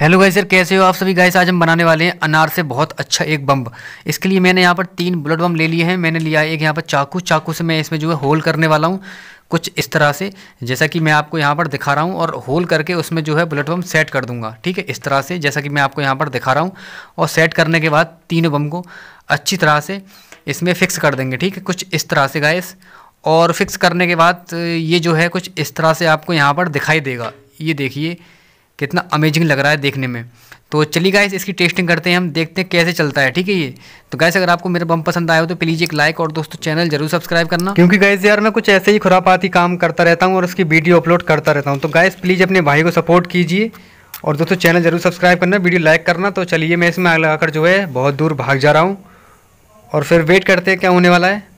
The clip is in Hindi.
हेलो गाइस सर कैसे हो आप सभी गाइस आज हम बनाने वाले हैं अनार से बहुत अच्छा एक बम्ब इसके लिए मैंने यहाँ पर तीन बुलेट बम ले लिए हैं मैंने लिया एक यहाँ पर चाकू चाकू से मैं इसमें जो है होल करने वाला हूँ कुछ इस तरह से जैसा कि मैं आपको यहाँ पर दिखा रहा हूँ और होल करके उसमें जो है बुलेट बम सेट कर दूंगा ठीक है इस तरह से जैसा कि मैं आपको यहाँ पर दिखा रहा हूँ और सेट करने के बाद तीनों बम को अच्छी तरह से इसमें फिक्स कर देंगे ठीक है कुछ इस तरह से गाइस और फिक्स करने के बाद ये जो है कुछ इस तरह से आपको यहाँ पर दिखाई देगा ये देखिए कितना अमेजिंग लग रहा है देखने में तो चलिए गाइस इसकी टेस्टिंग करते हैं हम देखते हैं कैसे चलता है ठीक है ये तो गाइस अगर आपको मेरा बम पसंद आया हो तो प्लीज़ एक लाइक और दोस्तों चैनल जरूर सब्सक्राइब करना क्योंकि गाइस यार मैं कुछ ऐसे ही खुरापाती काम करता रहता हूँ और उसकी वीडियो अपलोड करता रहता हूँ तो गाइस प्लीज़ अपने भाई को सपोर्ट कीजिए और दोस्तों चैनल जरूर सब्सक्राइब करना वीडियो लाइक करना तो चलिए मैं इसमें आग लगाकर जो है बहुत दूर भाग जा रहा हूँ और फिर वेट करते हैं क्या होने वाला है